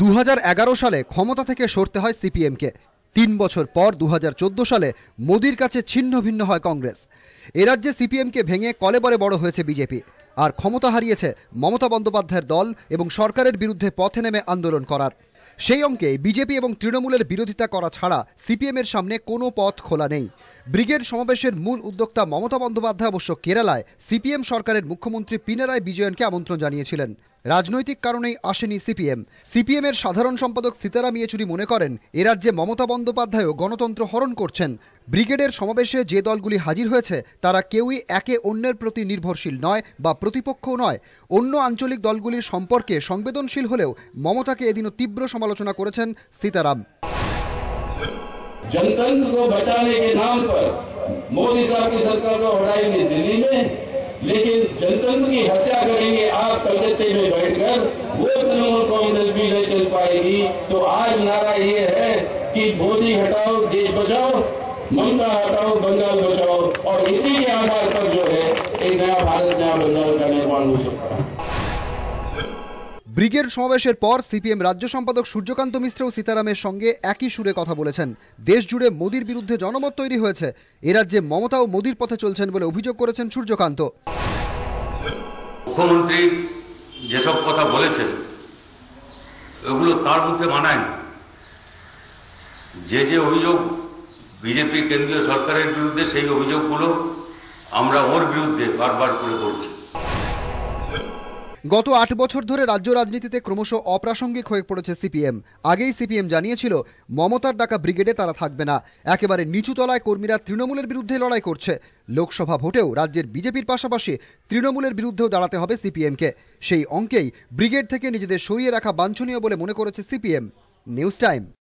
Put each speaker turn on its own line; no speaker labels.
দু সালে ক্ষমতা থেকে সরতে হয় সিপিএমকে তিন বছর পর দু সালে মোদির কাছে ছিন্ন ভিন্ন হয় কংগ্রেস এ রাজ্যে সিপিএমকে ভেঙে কলেবরে বড় হয়েছে বিজেপি আর ক্ষমতা হারিয়েছে মমতা বন্দ্যোপাধ্যায়ের দল এবং সরকারের বিরুদ্ধে পথে নেমে আন্দোলন করার সেই অঙ্কে বিজেপি এবং তৃণমূলের বিরোধিতা করা ছাড়া সিপিএমের সামনে কোনো পথ খোলা নেই ব্রিগেড সমাবেশের মূল উদ্যোক্তা মমতা বন্দ্যোপাধ্যায় অবশ্য কেরালায় সিপিএম সরকারের মুখ্যমন্ত্রী পিনারায় বিজয়নকে আমন্ত্রণ জানিয়েছিলেন রাজনৈতিক কারণেই আসেনি সিপিএম সিপিএমের সাধারণ সম্পাদক সীতারাম ইয়েচুরি মনে করেন এ রাজ্যে মমতা বন্দ্যোপাধ্যায়ও গণতন্ত্র হরণ করছেন ব্রিগেডের সমাবেশে যে দলগুলি হাজির হয়েছে তারা কেউই একে অন্যের প্রতি নির্ভরশীল নয় বা প্রতিপক্ষ নয় অন্য আঞ্চলিক দলগুলির সম্পর্কে সংবেদনশীল হলেও মমতাকে এদিনও তীব্র সমালোচনা করেছেন সীতারাম
ममता हटाओ बंगाल बचाओ और इसी के आधार पर जो है एक नया भारत नया बंगाल का निर्माण हो सकता है
ব্রিগেড সমাবেশের পর সিপিএম রাজ্য সম্পাদক সূর্যকান্ত মিশ্রও সীতারামের সঙ্গে একই সুরে কথা বলেছেন দেশ জুড়ে মোদির বিরুদ্ধে জনমত তৈরি হয়েছে এরাজ্যে রাজ্যে মমতা ও মোদির পথে চলছেন বলে অভিযোগ করেছেন সূর্যকান্ত
মুখ্যমন্ত্রী যেসব কথা বলেছেন ওগুলো তার মুখে মানায় যে যে অভিযোগ বিজেপি কেন্দ্রীয় সরকারের বিরুদ্ধে সেই অভিযোগগুলো আমরা ওর বিরুদ্ধে বারবার করে করছি
গত আট বছর ধরে রাজ্য রাজনীতিতে ক্রমশ অপ্রাসঙ্গিক হয়ে পড়েছে সিপিএম আগেই সিপিএম জানিয়েছিল মমতার ডাকা ব্রিগেডে তারা থাকবে না একেবারে নিচু তলায় কর্মীরা তৃণমূলের বিরুদ্ধে লড়াই করছে লোকসভা ভোটেও রাজ্যের বিজেপির পাশাপাশি তৃণমূলের বিরুদ্ধেও দাঁড়াতে হবে সিপিএমকে সেই অঙ্কেই ব্রিগেড থেকে নিজেদের সরিয়ে রাখা বাঞ্ছনীয় বলে মনে করেছে সিপিএম নিউজ টাইম